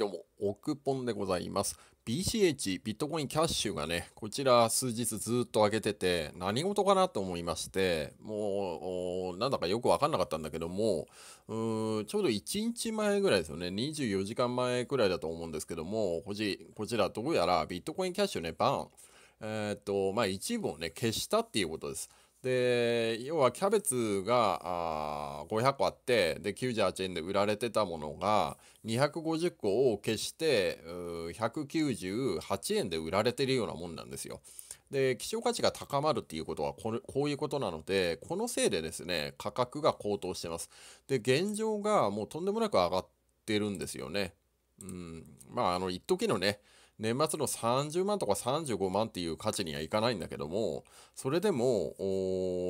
どうも、オクポンでございます。BCH、ビットコインキャッシュがね、こちら数日ずっと上げてて、何事かなと思いまして、もう、なんだかよくわかんなかったんだけども、うーん、ちょうど1日前ぐらいですよね、24時間前くらいだと思うんですけども、こちこちら、どうやらビットコインキャッシュね、バン、えー、っと、まあ一部をね、消したっていうことです。で要はキャベツがあ500個あってで98円で売られてたものが250個を消して198円で売られてるようなもんなんですよ。で希少価値が高まるっていうことはこういうことなのでこのせいでですね価格が高騰してます。で現状がもうとんでもなく上がってるんですよね。うんまああの一時のね年末の30万とか35万っていう価値にはいかないんだけども、それでも、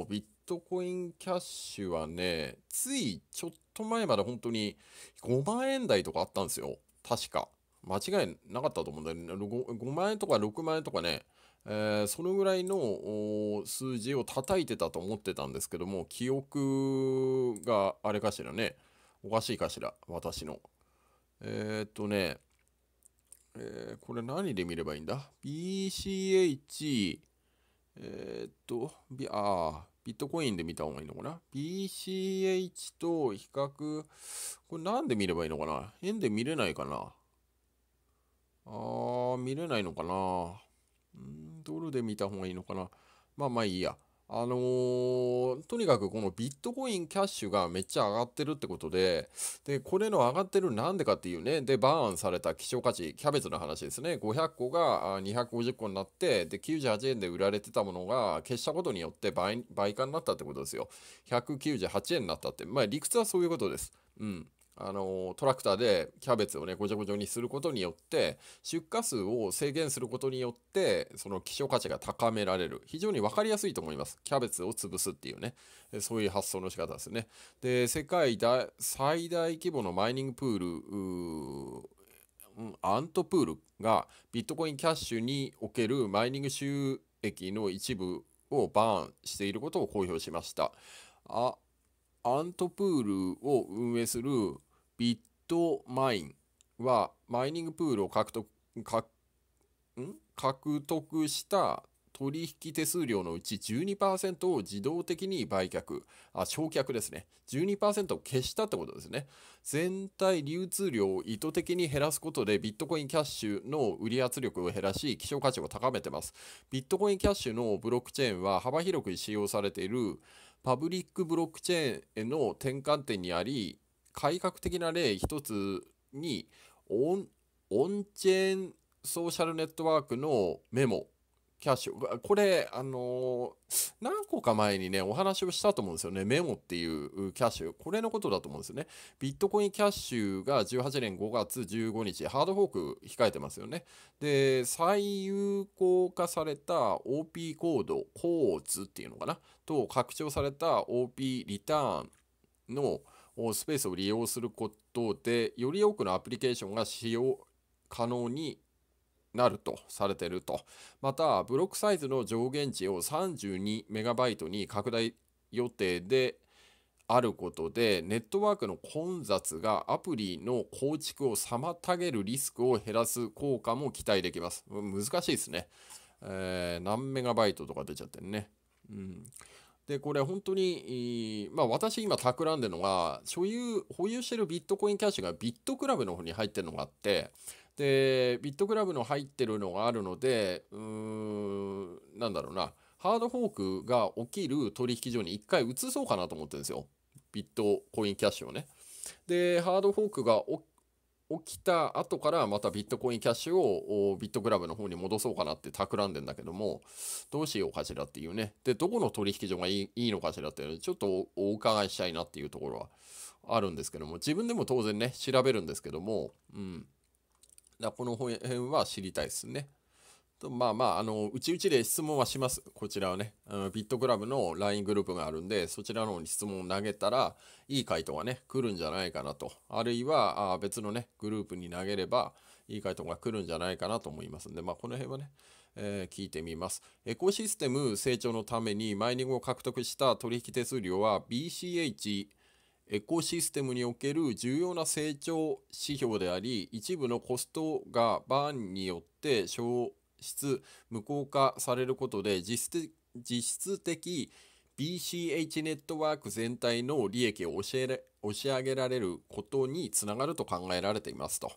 ビットコインキャッシュはね、ついちょっと前まで本当に5万円台とかあったんですよ。確か。間違いなかったと思うんだよね。5, 5万円とか6万円とかね、えー、そのぐらいの数字を叩いてたと思ってたんですけども、記憶があれかしらね、おかしいかしら、私の。えー、っとね、えー、これ何で見ればいいんだ ?BCH、えー、っと、ビ、あビットコインで見た方がいいのかな ?BCH と比較、これ何で見ればいいのかな円で見れないかなあー、見れないのかなん、ドルで見た方がいいのかなまあまあいいや。あのー、とにかくこのビットコインキャッシュがめっちゃ上がってるってことで、で、これの上がってるなんでかっていうね、で、バーンされた希少価値、キャベツの話ですね、500個が250個になって、で、98円で売られてたものが消したことによって倍、倍化になったってことですよ。198円になったって、まあ理屈はそういうことです。うん。あのトラクターでキャベツをねごちゃごちゃにすることによって出荷数を制限することによってその希少価値が高められる非常に分かりやすいと思いますキャベツを潰すっていうねそういう発想の仕方ですねで世界最大規模のマイニングプールアントプールがビットコインキャッシュにおけるマイニング収益の一部をバーンしていることを公表しました。あアントプールを運営するビットマインはマイニングプールを獲得獲得した取引手数料のうち12%を自動的に売却、あ、焼却ですね。12%を消したってことですね。全体流通量を意図的に減らすことでビットコインキャッシュの売り圧力を減らし、希少価値を高めてます。ビットコインキャッシュのブロックチェーンは幅広く使用されているパブリックブロックチェーンへの転換点にあり、改革的な例一つにオン、オンチェーンソーシャルネットワークのメモ、キャッシュ、これ、あの何個か前にね、お話をしたと思うんですよね。メモっていうキャッシュ、これのことだと思うんですよね。ビットコインキャッシュが18年5月15日、ハードフォーク控えてますよね。で、最有効化された OP コード、コーツっていうのかな、と拡張された OP リターンの、スペースを利用することで、より多くのアプリケーションが使用可能になるとされていると。また、ブロックサイズの上限値を 32MB に拡大予定であることで、ネットワークの混雑がアプリの構築を妨げるリスクを減らす効果も期待できます。難しいですね。えー、何メガバイトとか出ちゃってるね。うんで、これ本当に、まあ私今企んでるのが、所有、保有してるビットコインキャッシュがビットクラブの方に入ってるのがあって、で、ビットクラブの入ってるのがあるので、うーん、なんだろうな、ハードフォークが起きる取引所に一回移そうかなと思ってるんですよ。ビットコインキャッシュをね。で、ハードフォークが起起きた後からまたビットコインキャッシュをビットグラブの方に戻そうかなって企んでんだけども、どうしようかしらっていうね。で、どこの取引所がいいいいのかしらっていうのちょっとお伺いしたいなっていうところはあるんですけども、自分でも当然ね、調べるんですけども、うん。だこの辺は知りたいですね。とまあまあ、あの、うちうちで質問はします。こちらはね、ビットクラブの LINE グループがあるんで、そちらの方に質問を投げたら、いい回答がね、来るんじゃないかなと。あるいは、あ別のね、グループに投げれば、いい回答が来るんじゃないかなと思いますんで、まあ、この辺はね、えー、聞いてみます。エコシステム成長のために、マイニングを獲得した取引手数料は BCH、エコシステムにおける重要な成長指標であり、一部のコストがバーンによって消質無効化されることで実質的 BCH ネットワーク全体の利益を押し上げられることにつながると考えられていますと。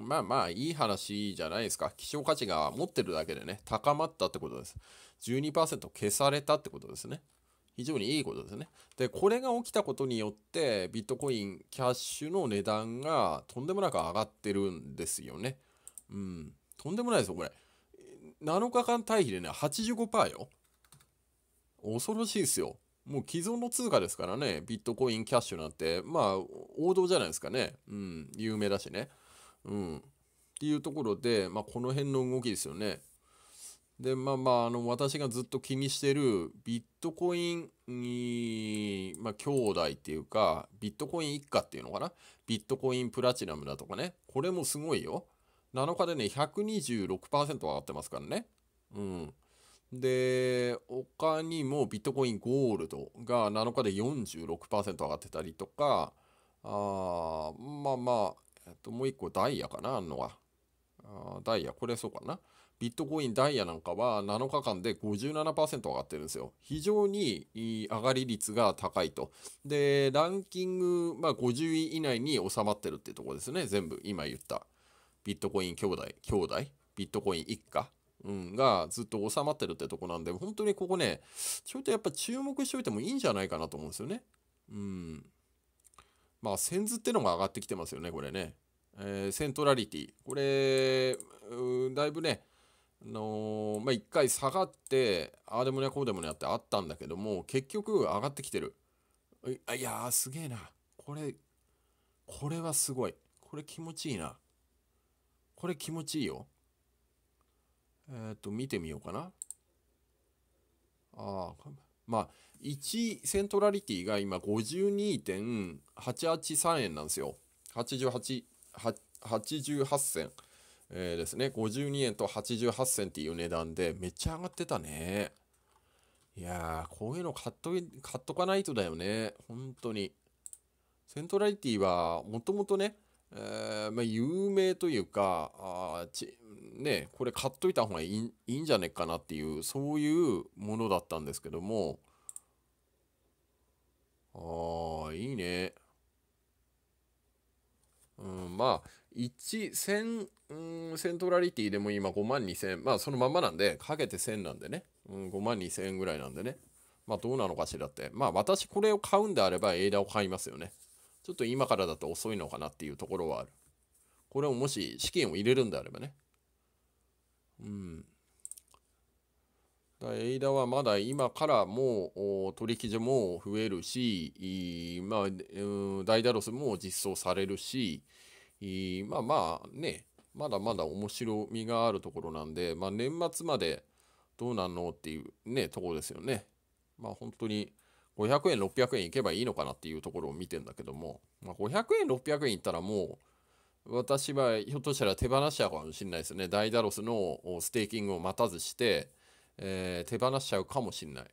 まあまあいい話じゃないですか。希少価値が持ってるだけでね、高まったってことです。12%消されたってことですね。非常にいいことですね。で、これが起きたことによって、ビットコイン、キャッシュの値段がとんでもなく上がってるんですよね。うん。とんでもないですよ、これ。7日間対比でね、85%よ。恐ろしいですよ。もう既存の通貨ですからね、ビットコイン、キャッシュなんて、まあ、王道じゃないですかね。うん、有名だしね。うん。っていうところで、まあ、この辺の動きですよね。で、まあまあ、あの、私がずっと気にしてる、ビットコインに、まあ、兄弟っていうか、ビットコイン一家っていうのかな。ビットコインプラチナムだとかね。これもすごいよ。7日でね126%上がってますからね。うん、で他にもビットコインゴールドが7日で46%上がってたりとかあまあまあ、えっと、もう一個ダイヤかなあんのはダイヤこれそうかなビットコインダイヤなんかは7日間で57%上がってるんですよ。非常に上がり率が高いと。で、ランキング、まあ、50位以内に収まってるってとこですね。全部、今言った。ビットコイン兄弟、兄弟、ビットコイン一家、うん、がずっと収まってるってとこなんで、本当にここね、ちょっとやっぱ注目しておいてもいいんじゃないかなと思うんですよね。うん。まあ、センズってのが上がってきてますよね、これね。えー、セントラリティ。これ、だいぶね、あのー、まあ、1回下がって、ああでもね、こうでもねってあったんだけども、結局上がってきてる。いやー、すげえな。これ、これはすごい。これ気持ちいいな。これ気持ちいいよ。えっ、ー、と、見てみようかな。ああ、まあ、1セントラリティが今52.883円なんですよ。88、88銭、えー、ですね。52円と88銭っていう値段で、めっちゃ上がってたね。いやー、こういうの買っと、買っとかないとだよね。本当に。セントラリティは、もともとね、えー、まあ、有名というかあち、ね、これ買っといた方がいいいいんじゃねっかなっていうそういうものだったんですけどもああいいね。うん、まあ1 0 0うん、セントラリティでも今5万2000まあそのまんまなんでかけて1000なんでね、うん、5万2000円ぐらいなんでねまあどうなのかしらってまあ私これを買うんであればエイダーを買いますよねちょっと今からだと遅いのかなっていうところはある。これをもし資金を入れるんであればね。うん。だエイダはまだ今からもう取引所も増えるし、まあ、ダイダロスも実装されるし、まあまあね、まだまだ面白みがあるところなんで、まあ、年末までどうなんのっていうね、ところですよね。まあ本当に500円600円いけばいいのかなっていうところを見てんだけども、まあ、500円600円いったらもう私はひょっとしたら手放しちゃうかもしれないですねダイダロスのステーキングを待たずして、えー、手放しちゃうかもしれない。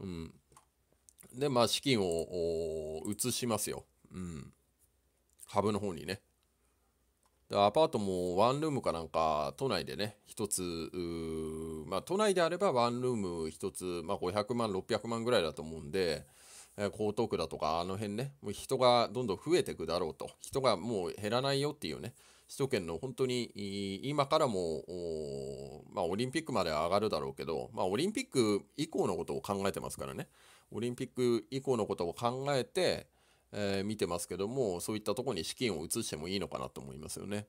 うん、でまあ資金を移しますよ。うん、株の方にね。でアパートもワンルームかなんか都内でね一つまあ、都内であればワンルーム1つ、まあ、500万、600万ぐらいだと思うんで、えー、江東区だとか、あの辺ね、もう人がどんどん増えていくだろうと、人がもう減らないよっていうね、首都圏の本当に今からも、まあ、オリンピックまで上がるだろうけど、まあ、オリンピック以降のことを考えてますからね、オリンピック以降のことを考えて、えー、見てますけども、そういったとこに資金を移してもいいのかなと思いますよね。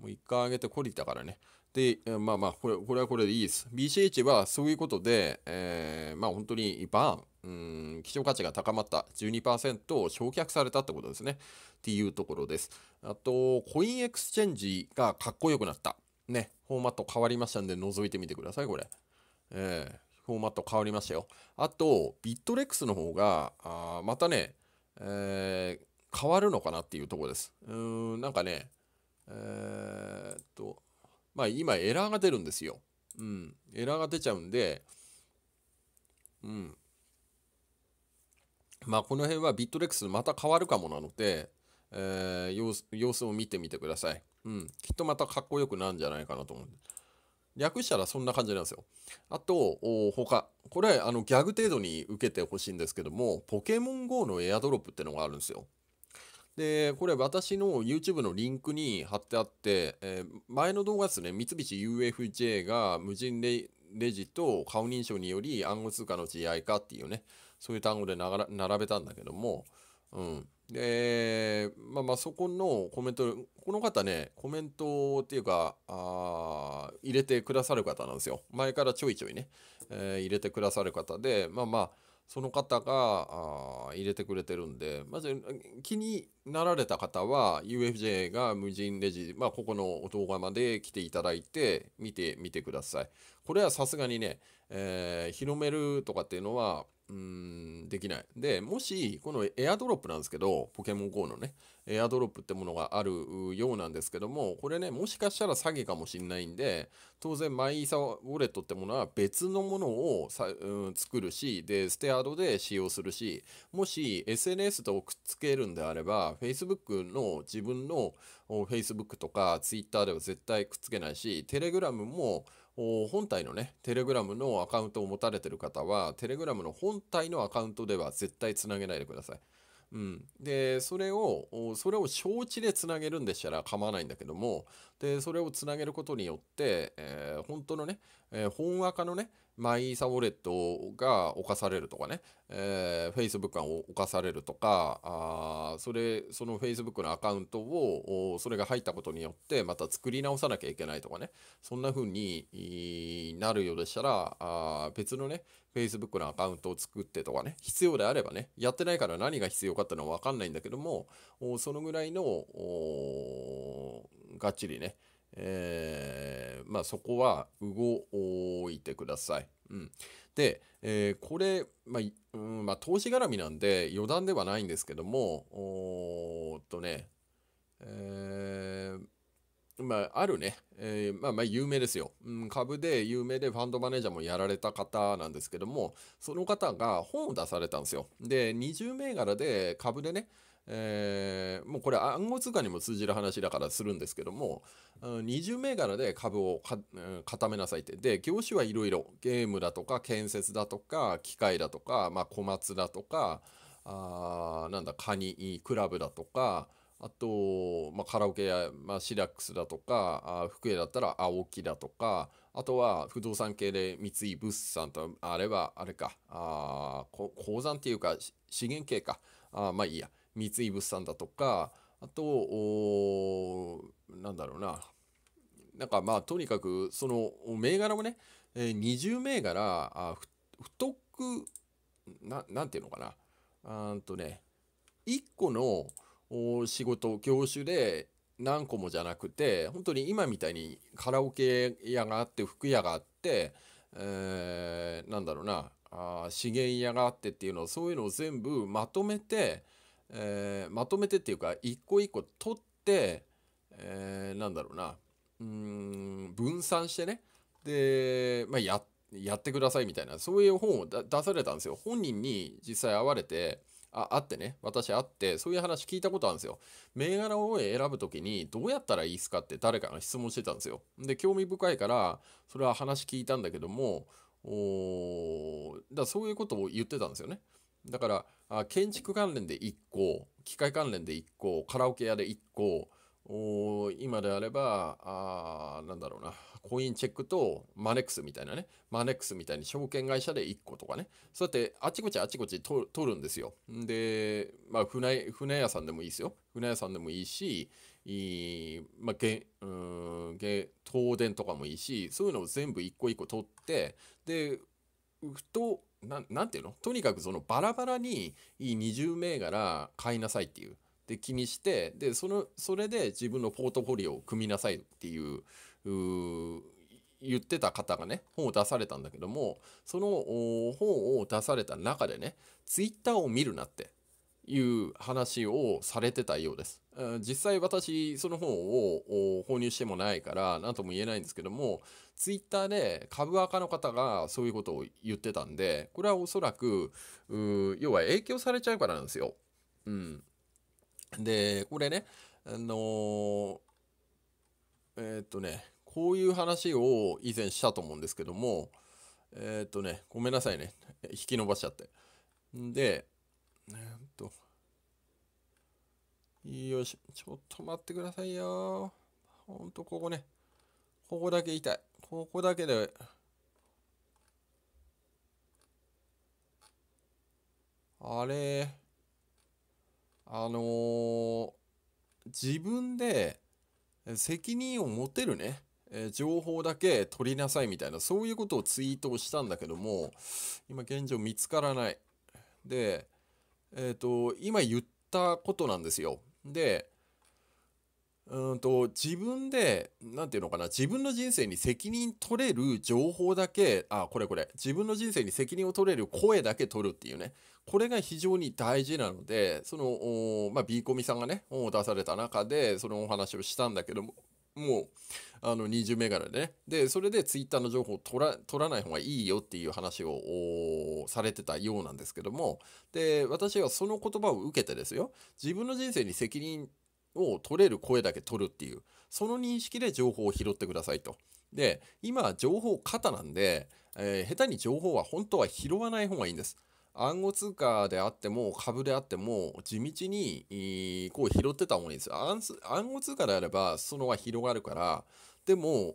もう一回上げて懲りたからね。で、まあまあ、これこれはこれでいいです。BCH はそういうことで、えー、まあ本当にバーン、うん、希少価値が高まった12%焼却されたってことですね。っていうところです。あと、コインエクスチェンジがかっこよくなった。ね、フォーマット変わりましたんで覗いてみてください、これ。えー、フォーマット変わりましたよ。あと、ビットレックスの方が、あまたね、えー、変わるのかなっていうところです。うん、なんかね、えー、っと、まあ今エラーが出るんですよ。うん。エラーが出ちゃうんで、うん。まあこの辺はビットレックスまた変わるかもなので、えー、様子様子を見てみてください。うん。きっとまたかっこよくなるんじゃないかなと思う。略したらそんな感じなんですよ。あと、他。これ、あの、ギャグ程度に受けてほしいんですけども、ポケモン GO のエアドロップってのがあるんですよ。で、これ私の YouTube のリンクに貼ってあって、えー、前の動画ですね、三菱 UFJ が無人レジと顔認証により暗号通貨の GI 化っていうね、そういう単語で並べたんだけども、うん。で、まあまあそこのコメント、この方ね、コメントっていうか、あ入れてくださる方なんですよ。前からちょいちょいね、えー、入れてくださる方で、まあまあ、その方が入れてくれてるんで、まず気になられた方は UFJ が無人レジ、まあ、ここのお動画まで来ていただいて見てみてください。これはさすがにね、えー、広めるとかっていうのはうーん、できない。で、もし、このエアドロップなんですけど、ポケモン GO のね、エアドロップってものがあるようなんですけども、これね、もしかしたら詐欺かもしんないんで、当然、マイイーサウォレットってものは別のものをさ、うん、作るし、で、ステアードで使用するし、もし SNS とくっつけるんであれば、Facebook の自分の Facebook とか Twitter では絶対くっつけないし、Telegram も本体のね、テレグラムのアカウントを持たれてる方は、テレグラムの本体のアカウントでは絶対つなげないでください。うん、でそれをそれを承知でつなげるんでしたら構わないんだけどもでそれをつなげることによって、えー、本当のね、えー、本若のねマイイーサウォレットが侵されるとかね、えー、Facebook が侵されるとかあそれその Facebook のアカウントをそれが入ったことによってまた作り直さなきゃいけないとかねそんな風になるようでしたらあ別のね Facebook のアカウントを作ってとかね、必要であればね、やってないから何が必要かってのはわかんないんだけども、そのぐらいの、がっちりね、えー、まあそこは動いてください。うん、で、えー、これ、まあうんまあ、投資絡みなんで余談ではないんですけども、おっとね、えーまあ、あるね、えー、まあまあ有名ですよ、うん。株で有名でファンドマネージャーもやられた方なんですけども、その方が本を出されたんですよ。で、20銘柄で株でね、えー、もうこれ暗号通貨にも通じる話だからするんですけども、20銘柄で株を固めなさいって。で、業種はいろいろ。ゲームだとか、建設だとか、機械だとか、まあ、小松だとか、あなんだ、カニ、クラブだとか、あと、まあ、カラオケや、まあ、シラックスだとか、あ福江だったら青木だとか、あとは不動産系で三井物産と、あれは、あれか、あ鉱山っていうか、資源系か、あまあいいや、三井物産だとか、あと、おなんだろうな、なんかまあとにかく、その銘柄もね、えー、20銘柄、あ太く、ななんていうのかな、うんとね、1個の、仕事業種で何個もじゃなくて本当に今みたいにカラオケ屋があって服屋があって、えー、なんだろうなあ資源屋があってっていうのをそういうのを全部まとめて、えー、まとめてっていうか一個一個取って、えー、なんだろうなうん分散してねで、まあや、やってくださいみたいなそういう本を出されたんですよ。本人に実際会われてああってね私あってそういう話聞いたことあるんですよ銘柄を選ぶ時にどうやったらいいですかって誰かが質問してたんですよで興味深いからそれは話聞いたんだけどもおだそういうことを言ってたんですよねだからあ建築関連で1個機械関連で1個カラオケ屋で1個お今であればあなんだろうなコインチェックとマネックスみたいなねマネックスみたいに証券会社で1個とかねそうやってあちこちあちこち取るんですよで、まあ船、船屋さんでもいいですよ船屋さんでもいいしいまあ、げうんげ東電とかもいいしそういうのを全部1個1個取ってでとななんていうのとにかくそのバラバラにいい20銘柄買いなさいっていうで気にして、で、その、それで自分のポートフォリオを組みなさいっていう、う言ってた方がね、本を出されたんだけども、その本を出された中でね、ツイッターを見るなっていう話をされてたようです。実際私、その本を購入してもないから、何とも言えないんですけども、ツイッターで株赤の方がそういうことを言ってたんで、これはおそらく、要は影響されちゃうからなんですよ。うん。で、これね、あのー、えー、っとね、こういう話を以前したと思うんですけども、えー、っとね、ごめんなさいね、引き伸ばしちゃって。んで、えー、っと、よし、ちょっと待ってくださいよ。ほんと、ここね、ここだけ痛い。ここだけで、あれあのー、自分で責任を持てるね、え情報だけ取りなさいみたいな、そういうことをツイートをしたんだけども、今現状見つからない。で、えっ、ー、と、今言ったことなんですよ。で、うんと自分で何て言うのかな自分の人生に責任取れる情報だけあこれこれ自分の人生に責任を取れる声だけ取るっていうねこれが非常に大事なので、その、まあ、B コミさんがね、本を出された中で、そのお話をしたんだけども、もう、あの、20銘柄でね。で、それでツイッターの情報を取ら、取らない方がいいよっていう話を、されてたようなんですけども、で、私はその言葉を受けてですよ、自分の人生に責任を取れる声だけ取るっていう、その認識で情報を拾ってくださいと。で、今、情報過多なんで、えー、下手に情報は本当は拾わない方がいいんです。暗号通貨であっても株であっても地道にこう拾ってた方がいいです暗号通貨であればそのは広がるからでも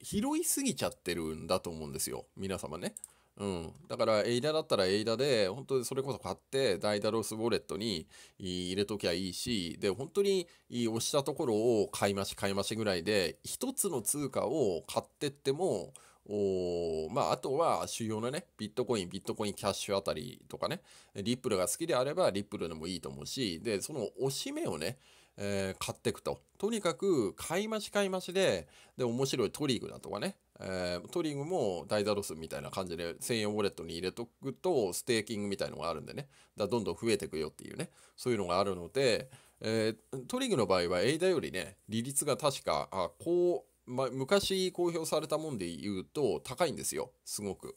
拾いすぎちゃってるんだと思うんですよ皆様ね。うん、だからエイダだったらエイダで本当にそれこそ買ってダイダロスウォレットに入れときゃいいしで本当に押したところを買い増し買い増しぐらいで一つの通貨を買ってってもおまあ、あとは主要なね、ビットコイン、ビットコインキャッシュあたりとかね、リップルが好きであれば、リップルでもいいと思うし、で、その押し目をね、えー、買っていくと。とにかく、買い増し買い増しで、で、面白いトリグだとかね、えー、トリグもダイダロスみたいな感じで専用ウォレットに入れとくと、ステーキングみたいのがあるんでね、だどんどん増えていくよっていうね、そういうのがあるので、えー、トリグの場合は、エイダよりね、利率が確か、あ、こう、まあ、昔公表されたもんで言うと高いんですよ、すごく。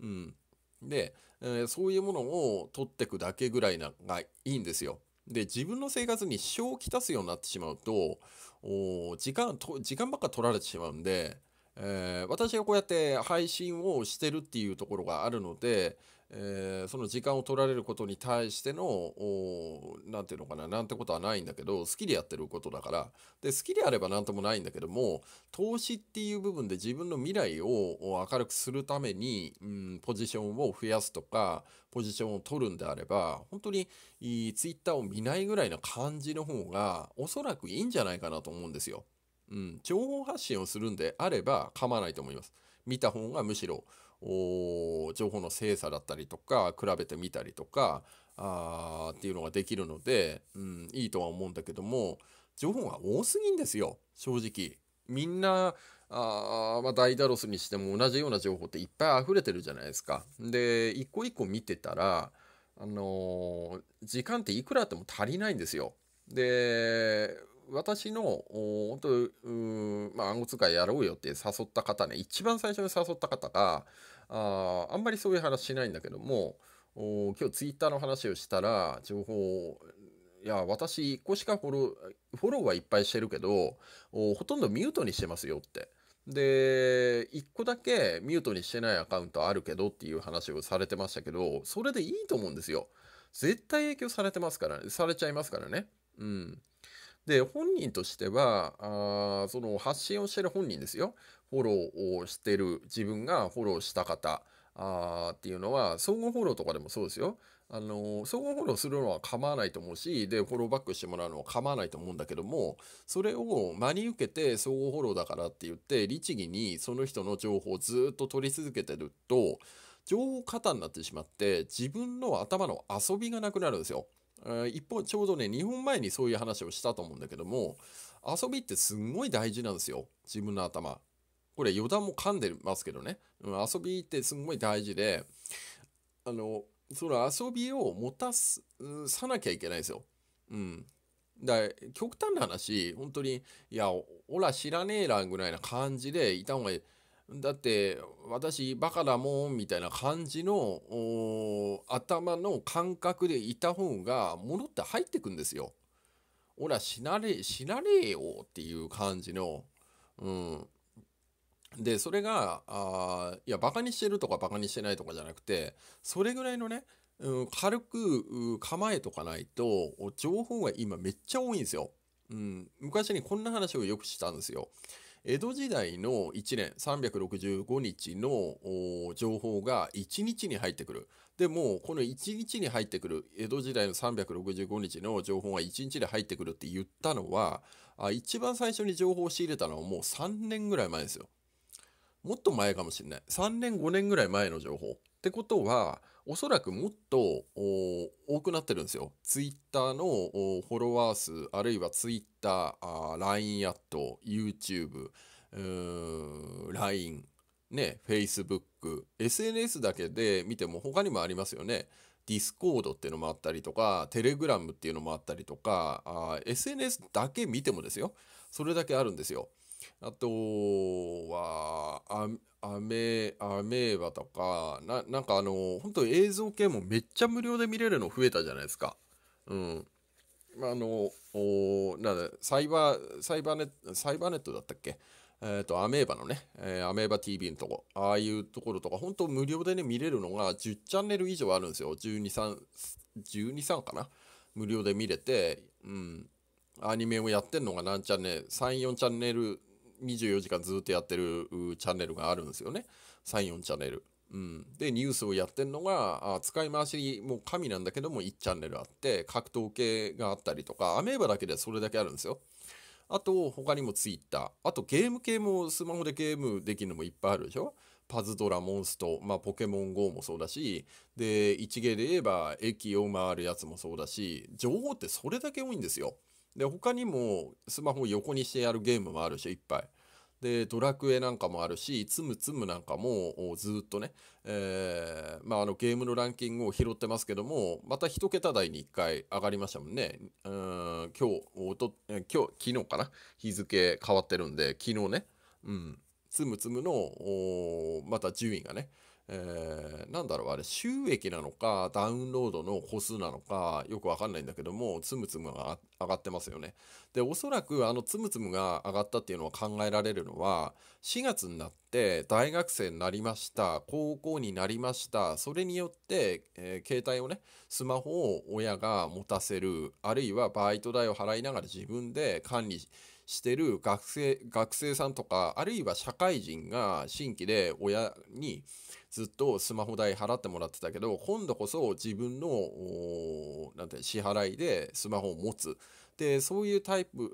うん。で、えー、そういうものを取ってくだけぐらいながいいんですよ。で、自分の生活に支障をきたすようになってしまうと、お時間と、時間ばっか取られてしまうんで、えー、私がこうやって配信をしてるっていうところがあるので、えー、その時間を取られることに対しての何て言うのかななんてことはないんだけど好きでやってることだからで好きであれば何ともないんだけども投資っていう部分で自分の未来を明るくするために、うん、ポジションを増やすとかポジションを取るんであれば本当にツイッターを見ないぐらいな感じの方がおそらくいいんじゃないかなと思うんですよ。うん、情報発信をするんであれば構わないと思います。見た方がむしろ情報の精査だったりとか比べてみたりとかあっていうのができるので、うん、いいとは思うんだけども情報が多すぎんですよ正直。みんなあ、まあ、ダイダロスにしても同じような情報っていっぱい溢れてるじゃないですか。で一個一個見てたら、あのー、時間っていくらあっても足りないんですよ。で私の、本当うまあ、暗号通貨やろうよって誘った方ね、一番最初に誘った方が、ああんまりそういう話しないんだけども、今日ツイッターの話をしたら、情報、いや、私、1個しかフォロー、フォローはいっぱいしてるけど、ほとんどミュートにしてますよって。で、1個だけミュートにしてないアカウントあるけどっていう話をされてましたけど、それでいいと思うんですよ。絶対影響されてますからね、されちゃいますからね。うん。で、本人としては、あその発信をしてる本人ですよ。フォローをしてる、自分がフォローした方あっていうのは、総合フォローとかでもそうですよ。あの、総合フォローするのは構わないと思うし、で、フォローバックしてもらうのは構わないと思うんだけども、それを真に受けて、総合フォローだからって言って、律儀にその人の情報をずっと取り続けてると、情報過多になってしまって、自分の頭の遊びがなくなるんですよ。一方ちょうどね2分前にそういう話をしたと思うんだけども遊びってすんごい大事なんですよ自分の頭これ余談も噛んでますけどね、うん、遊びってすんごい大事であのその遊びを持たさなきゃいけないですよ。うん、だ極端な話本当にいやおら知らねえらぐらいな感じでいた方がいいだって私バカだもんみたいな感じの頭の感覚でいた方がのって入ってくんですよ。おら死なれ死なれよっていう感じの、うん、でそれがあいやバカにしてるとかバカにしてないとかじゃなくてそれぐらいのね、うん、軽く構えとかないと情報が今めっちゃ多いんですよ。うん、昔にこんな話をよくしたんですよ。江戸時代の1年365日の情報が1日に入ってくる。でも、この1日に入ってくる、江戸時代の365日の情報が1日で入ってくるって言ったのは、一番最初に情報を仕入れたのはもう3年ぐらい前ですよ。もっと前かもしれない。3年、5年ぐらい前の情報。ってことは、おそらくもっと多くなってるんですよ。ツイッターのフォロワー数、あるいはツイッター、LINE アット、YouTube、LINE、ね、Facebook、SNS だけで見ても他にもありますよね。Discord っていうのもあったりとか、テレグラムっていうのもあったりとか、SNS だけ見てもですよ。それだけあるんですよ。あとアメ、アメーバとか、な、なんかあの、本当映像系もめっちゃ無料で見れるの増えたじゃないですか。うん。まあ、あの、おなんサイバー、サイバーネット、サイバーネットだったっけえっ、と、アメーバのね、えー、アメーバ TV のとこ、ああいうところとか、本当無料でね、見れるのが10チャンネル以上あるんですよ。12、3、12、3かな無料で見れて、うん。アニメをやってんのが何チャンネル、3、4チャンネル24時間ずっとやってるチャンネルがあるんですよね。3、4チャンネル。うん、でニュースをやってるのがあ使い回しもう神なんだけども1チャンネルあって格闘系があったりとかアメーバだけでそれだけあるんですよあと他にもツイッターあとゲーム系もスマホでゲームできるのもいっぱいあるでしょパズドラモンスト、まあ、ポケモン GO もそうだしで一芸で言えば駅を回るやつもそうだし情報ってそれだけ多いんですよで他にもスマホを横にしてやるゲームもあるしいっぱい。でドラクエなんかもあるしつむつむなんかもずっとね、えー、まあ、あのゲームのランキングを拾ってますけどもまた1桁台に1回上がりましたもんねうん今日おと今日昨日かな日付変わってるんで昨日ねうんつむつむのまた順位がね、えー、なんだろう、あれ、収益なのか、ダウンロードの個数なのか、よくわかんないんだけども、つむつむが上がってますよね。で、おそらく、あの、つむつむが上がったっていうのは考えられるのは、4月になって、大学生になりました、高校になりました、それによって、えー、携帯をね、スマホを親が持たせる、あるいはバイト代を払いながら自分で管理して、してる学生学生さんとかあるいは社会人が新規で親にずっとスマホ代払ってもらってたけど今度こそ自分のなんて支払いでスマホを持つ。でそういうタイプ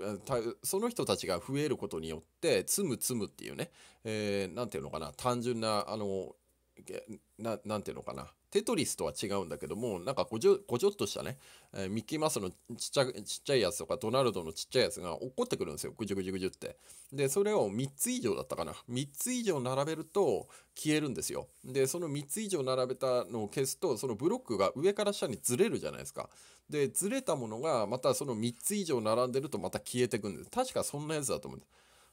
その人たちが増えることによって積む積むっていうね何、えー、て言うのかな単純なあのななて言うのかなテトリスとは違うんだけども、なんかこじょこじょっとしたね、えー、ミッキーマウスのちっちゃちっちゃいやつとか、ドナルドのちっちゃいやつが落っこってくるんですよ、ぐじゅぐじゅぐじゅって。で、それを3つ以上だったかな。3つ以上並べると消えるんですよ。で、その3つ以上並べたのを消すと、そのブロックが上から下にずれるじゃないですか。で、ずれたものが、またその3つ以上並んでるとまた消えてくんです。確かそんなやつだと思うんで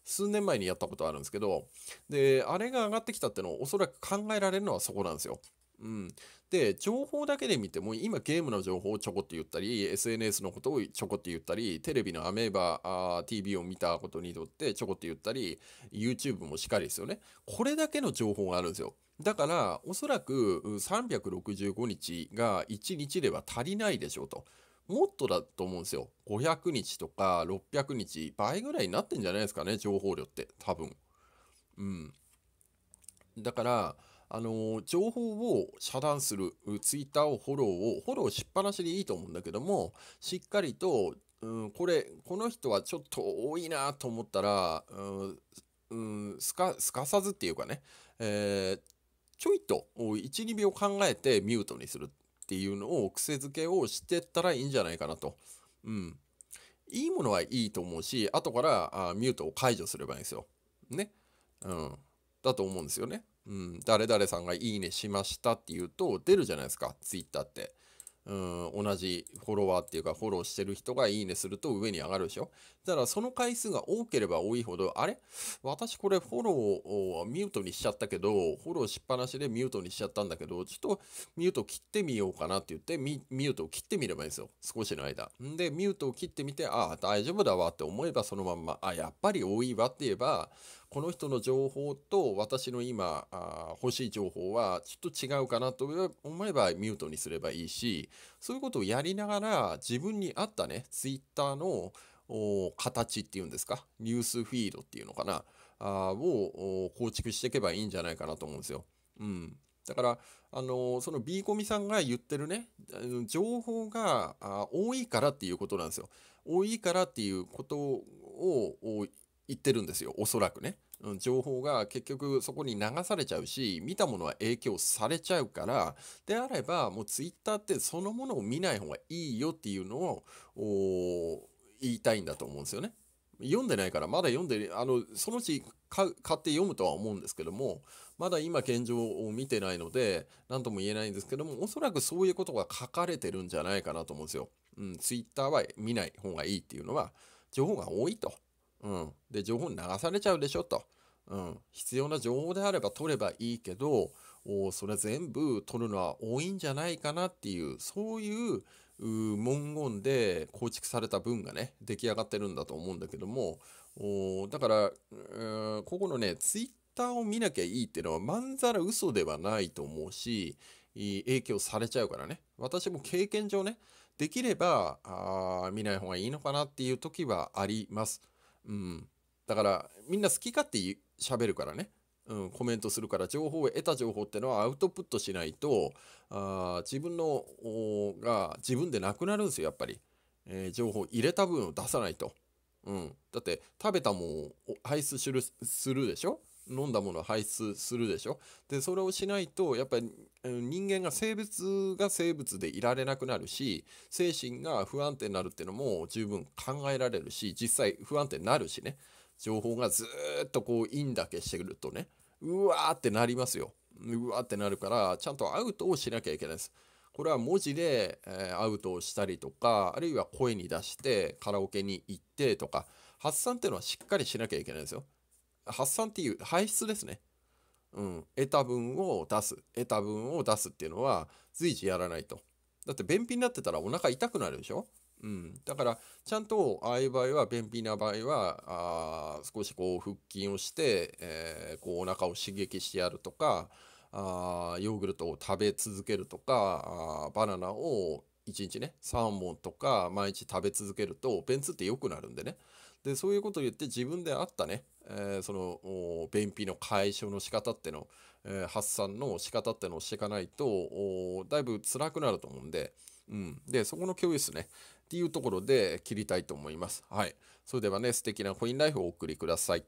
す。数年前にやったことあるんですけど、で、あれが上がってきたってのをおそらく考えられるのはそこなんですよ。うん、で情報だけで見ても今ゲームの情報をちょこっと言ったり SNS のことをちょこっと言ったりテレビのアメーバー TV を見たことにとってちょこっと言ったり YouTube もしっかりですよねこれだけの情報があるんですよだからおそらく365日が1日では足りないでしょうともっとだと思うんですよ500日とか600日倍ぐらいになってんじゃないですかね情報量って多分うんだからあの情報を遮断するツイッターをフォローをフォローしっぱなしでいいと思うんだけどもしっかりと、うん、これこの人はちょっと多いなと思ったら、うんうん、すかすかさずっていうかね、えー、ちょいと12秒考えてミュートにするっていうのを癖づけをしてったらいいんじゃないかなと。うんいいものはいいと思うし、後からあミュートを解除すればいいんですよ。ね。うん。だと思うんですよね。うん、誰々さんがいいねしましたっていうと出るじゃないですか、ツイッターって。うん、同じフォロワーっていうかフォローしてる人がいいねすると上に上がるでしょだからその回数が多ければ多いほど、あれ私これフォローをミュートにしちゃったけど、フォローしっぱなしでミュートにしちゃったんだけど、ちょっとミュート切ってみようかなって言ってミ、ミュートを切ってみればいいんですよ。少しの間。で、ミュートを切ってみて、ああ、大丈夫だわって思えばそのまんま、あ、やっぱり多いわって言えば、この人の情報と私の今あ欲しい情報はちょっと違うかなと思えばミュートにすればいいしそういうことをやりながら自分に合ったねツイッターの形っていうんですかニュースフィードっていうのかなあを構築していけばいいんじゃないかなと思うんですよ。うん、だから、あのその B コミさんが言ってるね、情報が多いからっていうことなんですよ。多いからっていうことを言ってるんですよおそらくね、うん、情報が結局そこに流されちゃうし見たものは影響されちゃうからであればもうツイッターってそのものを見ない方がいいよっていうのを言いたいんだと思うんですよね読んでないからまだ読んであのそのうち買って読むとは思うんですけどもまだ今現状を見てないので何とも言えないんですけどもおそらくそういうことが書かれてるんじゃないかなと思うんですよ、うん、ツイッターは見ない方がいいっていうのは情報が多いとうん、で情報に流されちゃうでしょと、うん、必要な情報であれば取ればいいけどそれ全部取るのは多いんじゃないかなっていうそういう文言で構築された文がね出来上がってるんだと思うんだけどもだから、ー、ここのねツイッターを見なきゃいいっていうのはまんざら嘘ではないと思うし影響されちゃうからね私も経験上ねできればあ見ない方がいいのかなっていう時はあります。うん。だから、みんな好き勝手喋るからね。うん、コメントするから情報を得た情報ってのはアウトプットしないとあ自分のが自分でなくなるんですよやっぱり、えー、情報入れた分を出さないと、うん、だって食べたもんを排出するするでしょ飲んだものを排出するでしょでそれをしないとやっぱり人間が生物が生物でいられなくなるし精神が不安定になるっていうのも十分考えられるし実際不安定になるしね情報がずっとこうインだけしてくるとねうわーってなりますようわーってなるからちゃんとアウトをしなきゃいけないです。これは文字で、えアウトをしたりとかあるいは声に出してカラオケに行ってとか発散っていうのはしっかりしなきゃいけないんですよ。発散っていう、排出ですね。うん。得た分を出す。得た分を出すっていうのは随時やらないと。だって便秘になってたらお腹痛くなるでしょうん、だからちゃんとああいう場合は便秘な場合はあ少しこう腹筋をして、えー、こうお腹を刺激してやるとかあヨーグルトを食べ続けるとかあバナナを1日ね3本とか毎日食べ続けると便通って良くなるんでねでそういうことを言って自分であったね、えー、その便秘の解消の仕方っての、えー、発散の仕方ってのをしていかないとだいぶ辛くなると思うんで、うん、でそこの共有教すねっていうところで切りたいと思います。はい、それではね素敵なコインライフをお送りください。